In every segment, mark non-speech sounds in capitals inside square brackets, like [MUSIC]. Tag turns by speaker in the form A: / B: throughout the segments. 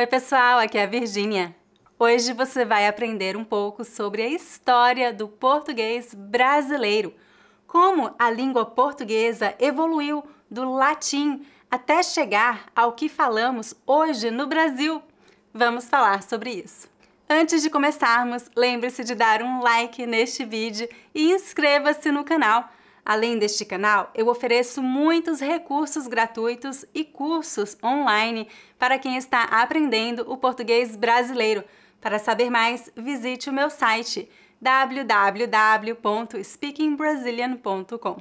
A: Oi, pessoal, aqui é a Virgínia. Hoje você vai aprender um pouco sobre a história do português brasileiro, como a língua portuguesa evoluiu do latim até chegar ao que falamos hoje no Brasil. Vamos falar sobre isso. Antes de começarmos, lembre-se de dar um like neste vídeo e inscreva-se no canal Além deste canal, eu ofereço muitos recursos gratuitos e cursos online para quem está aprendendo o português brasileiro. Para saber mais, visite o meu site www.speakingbrasilian.com.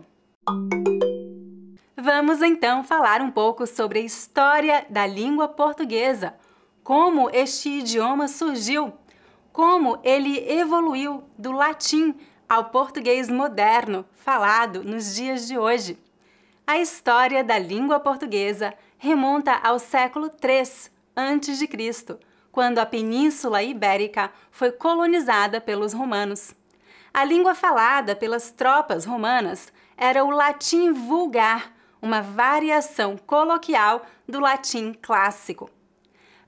A: Vamos então falar um pouco sobre a história da língua portuguesa, como este idioma surgiu, como ele evoluiu do latim ao português moderno falado nos dias de hoje. A história da língua portuguesa remonta ao século III a.C., quando a Península Ibérica foi colonizada pelos romanos. A língua falada pelas tropas romanas era o latim vulgar, uma variação coloquial do latim clássico.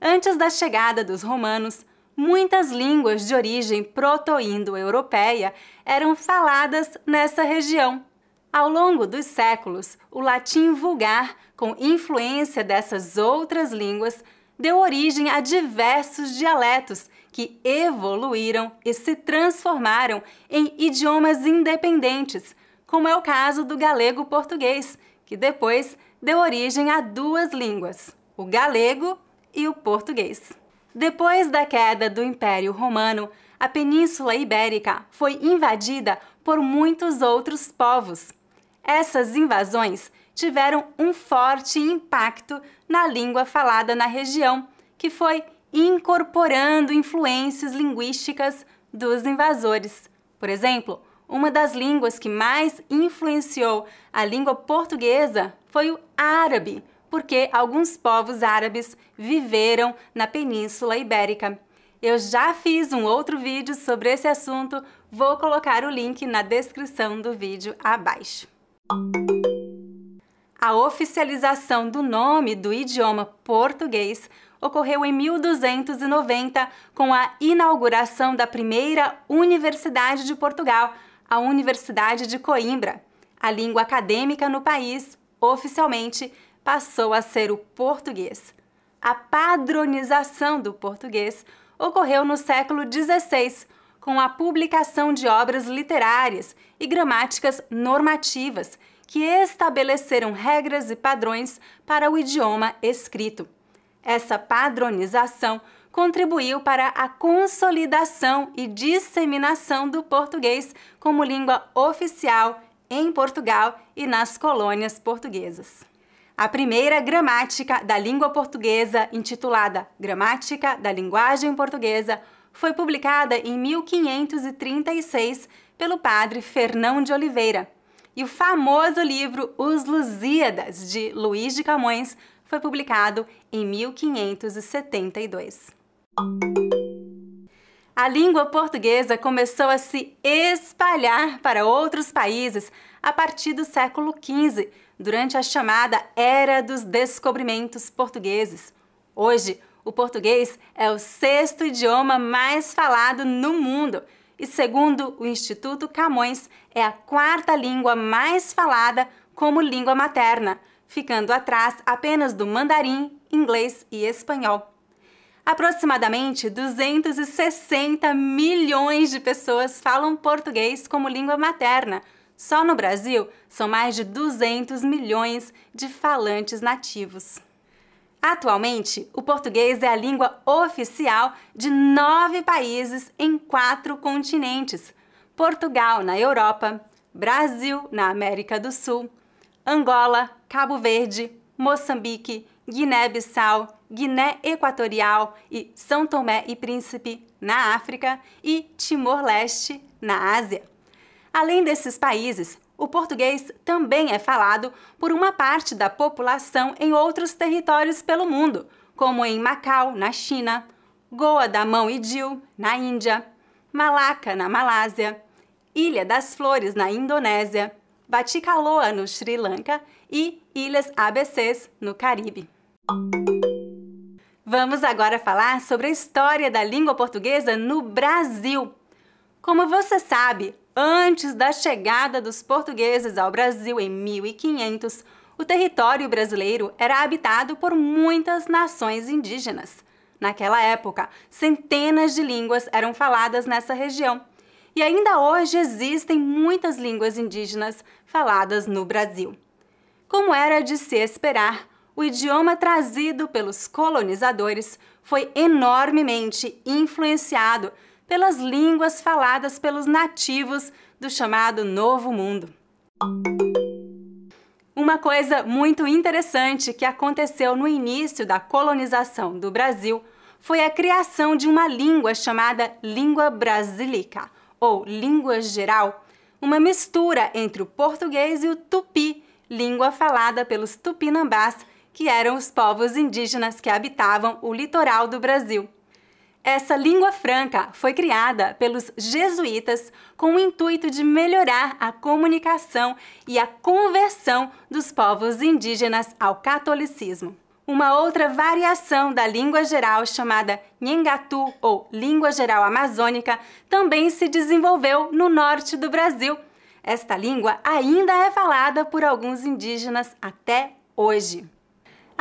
A: Antes da chegada dos romanos, muitas línguas de origem proto-indo-europeia eram faladas nessa região. Ao longo dos séculos, o latim vulgar, com influência dessas outras línguas, deu origem a diversos dialetos que evoluíram e se transformaram em idiomas independentes, como é o caso do galego-português, que depois deu origem a duas línguas, o galego e o português. Depois da queda do Império Romano, a Península Ibérica foi invadida por muitos outros povos. Essas invasões tiveram um forte impacto na língua falada na região, que foi incorporando influências linguísticas dos invasores. Por exemplo, uma das línguas que mais influenciou a língua portuguesa foi o árabe, porque alguns povos árabes viveram na Península Ibérica. Eu já fiz um outro vídeo sobre esse assunto, vou colocar o link na descrição do vídeo abaixo. A oficialização do nome do idioma português ocorreu em 1290 com a inauguração da primeira Universidade de Portugal, a Universidade de Coimbra. A língua acadêmica no país, oficialmente, passou a ser o português. A padronização do português ocorreu no século XVI, com a publicação de obras literárias e gramáticas normativas que estabeleceram regras e padrões para o idioma escrito. Essa padronização contribuiu para a consolidação e disseminação do português como língua oficial em Portugal e nas colônias portuguesas a primeira gramática da língua portuguesa, intitulada Gramática da Linguagem Portuguesa, foi publicada em 1536 pelo padre Fernão de Oliveira. E o famoso livro Os Lusíadas, de Luís de Camões, foi publicado em 1572. A língua portuguesa começou a se espalhar para outros países a partir do século XV, durante a chamada Era dos Descobrimentos Portugueses. Hoje, o português é o sexto idioma mais falado no mundo e, segundo o Instituto Camões, é a quarta língua mais falada como língua materna, ficando atrás apenas do mandarim, inglês e espanhol. Aproximadamente 260 milhões de pessoas falam português como língua materna, só no Brasil, são mais de 200 milhões de falantes nativos. Atualmente, o português é a língua oficial de nove países em quatro continentes: Portugal na Europa, Brasil na América do Sul, Angola, Cabo Verde, Moçambique, Guiné-Bissau, Guiné Equatorial e São Tomé e Príncipe na África e Timor-Leste na Ásia. Além desses países, o português também é falado por uma parte da população em outros territórios pelo mundo, como em Macau, na China, Goa da Mão e Dil, na Índia, Malaca, na Malásia, Ilha das Flores, na Indonésia, Baticaloa, no Sri Lanka e Ilhas ABCs, no Caribe. Vamos agora falar sobre a história da língua portuguesa no Brasil. Como você sabe, Antes da chegada dos portugueses ao Brasil em 1500, o território brasileiro era habitado por muitas nações indígenas. Naquela época, centenas de línguas eram faladas nessa região. E ainda hoje existem muitas línguas indígenas faladas no Brasil. Como era de se esperar, o idioma trazido pelos colonizadores foi enormemente influenciado pelas línguas faladas pelos nativos do chamado Novo Mundo. Uma coisa muito interessante que aconteceu no início da colonização do Brasil foi a criação de uma língua chamada língua Brasílica ou língua geral, uma mistura entre o português e o tupi, língua falada pelos tupinambás, que eram os povos indígenas que habitavam o litoral do Brasil. Essa língua franca foi criada pelos jesuítas com o intuito de melhorar a comunicação e a conversão dos povos indígenas ao catolicismo. Uma outra variação da língua geral, chamada Nhengatu ou língua geral amazônica, também se desenvolveu no norte do Brasil. Esta língua ainda é falada por alguns indígenas até hoje.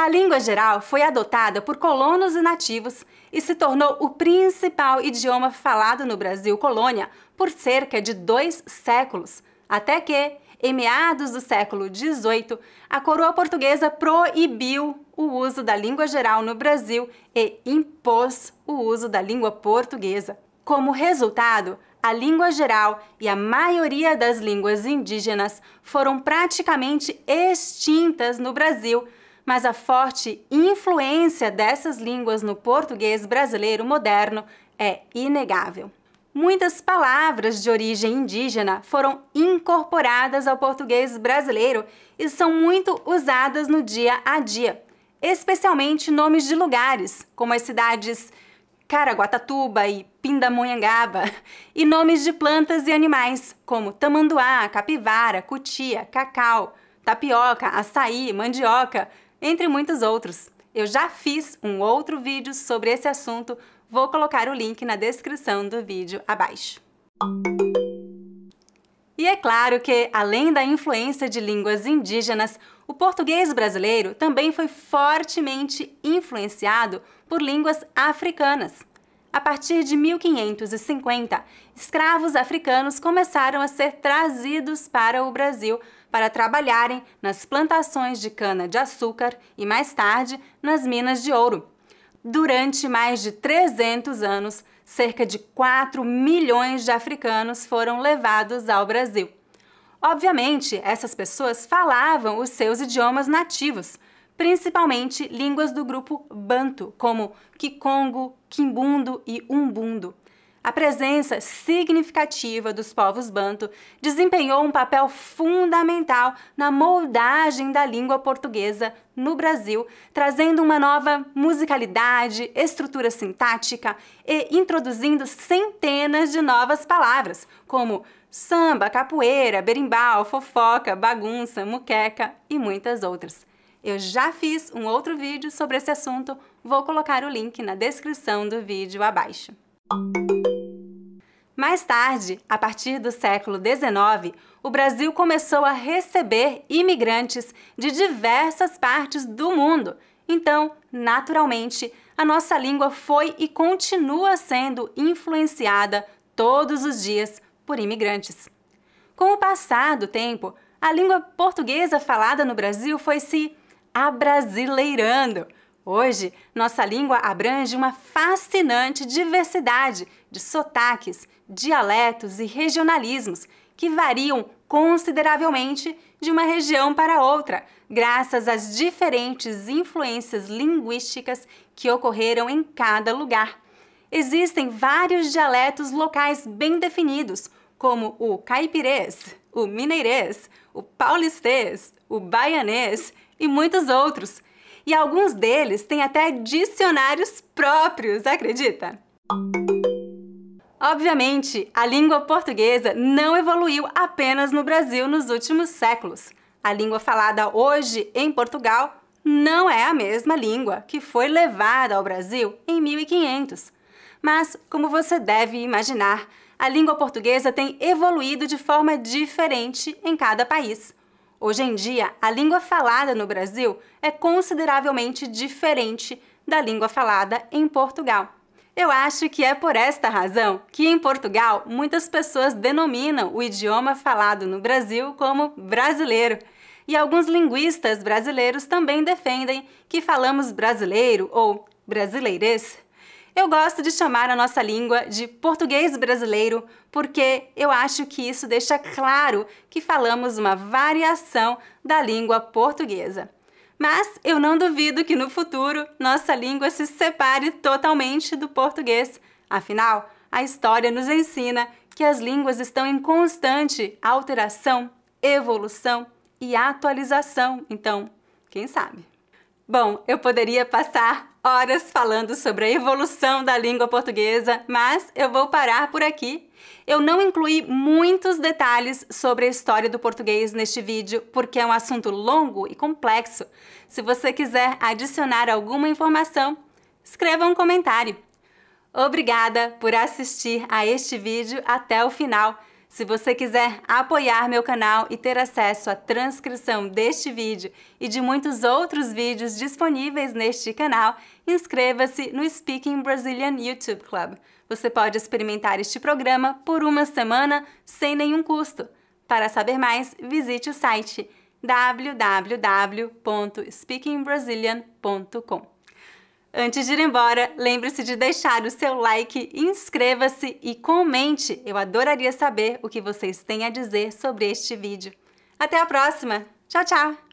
A: A língua geral foi adotada por colonos e nativos e se tornou o principal idioma falado no Brasil colônia por cerca de dois séculos, até que, em meados do século XVIII, a coroa portuguesa proibiu o uso da língua geral no Brasil e impôs o uso da língua portuguesa. Como resultado, a língua geral e a maioria das línguas indígenas foram praticamente extintas no Brasil mas a forte influência dessas línguas no português brasileiro moderno é inegável. Muitas palavras de origem indígena foram incorporadas ao português brasileiro e são muito usadas no dia a dia, especialmente nomes de lugares, como as cidades Caraguatatuba e Pindamonhangaba, [LAUGHS] e nomes de plantas e animais, como tamanduá, capivara, cutia, cacau, tapioca, açaí, mandioca, entre muitos outros. Eu já fiz um outro vídeo sobre esse assunto, vou colocar o link na descrição do vídeo abaixo. E é claro que, além da influência de línguas indígenas, o português brasileiro também foi fortemente influenciado por línguas africanas. A partir de 1550, escravos africanos começaram a ser trazidos para o Brasil para trabalharem nas plantações de cana-de-açúcar e, mais tarde, nas minas de ouro. Durante mais de 300 anos, cerca de 4 milhões de africanos foram levados ao Brasil. Obviamente, essas pessoas falavam os seus idiomas nativos, principalmente línguas do grupo Banto, como Kikongo, Quimbundo e Umbundo. A presença significativa dos povos banto desempenhou um papel fundamental na moldagem da língua portuguesa no Brasil, trazendo uma nova musicalidade, estrutura sintática e introduzindo centenas de novas palavras, como samba, capoeira, berimbau, fofoca, bagunça, muqueca e muitas outras. Eu já fiz um outro vídeo sobre esse assunto, vou colocar o link na descrição do vídeo abaixo. Mais tarde, a partir do século XIX, o Brasil começou a receber imigrantes de diversas partes do mundo. Então, naturalmente, a nossa língua foi e continua sendo influenciada todos os dias por imigrantes. Com o passar do tempo, a língua portuguesa falada no Brasil foi se abrasileirando, Hoje, nossa língua abrange uma fascinante diversidade de sotaques, dialetos e regionalismos que variam consideravelmente de uma região para outra, graças às diferentes influências linguísticas que ocorreram em cada lugar. Existem vários dialetos locais bem definidos, como o caipirês, o mineirês, o paulistês, o baianês e muitos outros e alguns deles têm até dicionários próprios, acredita? Obviamente, a língua portuguesa não evoluiu apenas no Brasil nos últimos séculos. A língua falada hoje em Portugal não é a mesma língua que foi levada ao Brasil em 1500. Mas, como você deve imaginar, a língua portuguesa tem evoluído de forma diferente em cada país. Hoje em dia, a língua falada no Brasil é consideravelmente diferente da língua falada em Portugal. Eu acho que é por esta razão que em Portugal muitas pessoas denominam o idioma falado no Brasil como brasileiro. E alguns linguistas brasileiros também defendem que falamos brasileiro ou brasileirês eu gosto de chamar a nossa língua de português brasileiro porque eu acho que isso deixa claro que falamos uma variação da língua portuguesa. Mas eu não duvido que no futuro nossa língua se separe totalmente do português. Afinal, a história nos ensina que as línguas estão em constante alteração, evolução e atualização. Então, quem sabe? Bom, eu poderia passar horas falando sobre a evolução da língua portuguesa, mas eu vou parar por aqui. Eu não incluí muitos detalhes sobre a história do português neste vídeo, porque é um assunto longo e complexo. Se você quiser adicionar alguma informação, escreva um comentário. Obrigada por assistir a este vídeo até o final. Se você quiser apoiar meu canal e ter acesso à transcrição deste vídeo e de muitos outros vídeos disponíveis neste canal, inscreva-se no Speaking Brazilian YouTube Club. Você pode experimentar este programa por uma semana sem nenhum custo. Para saber mais, visite o site www.speakingbrazilian.com. Antes de ir embora, lembre-se de deixar o seu like, inscreva-se e comente. Eu adoraria saber o que vocês têm a dizer sobre este vídeo. Até a próxima. Tchau, tchau.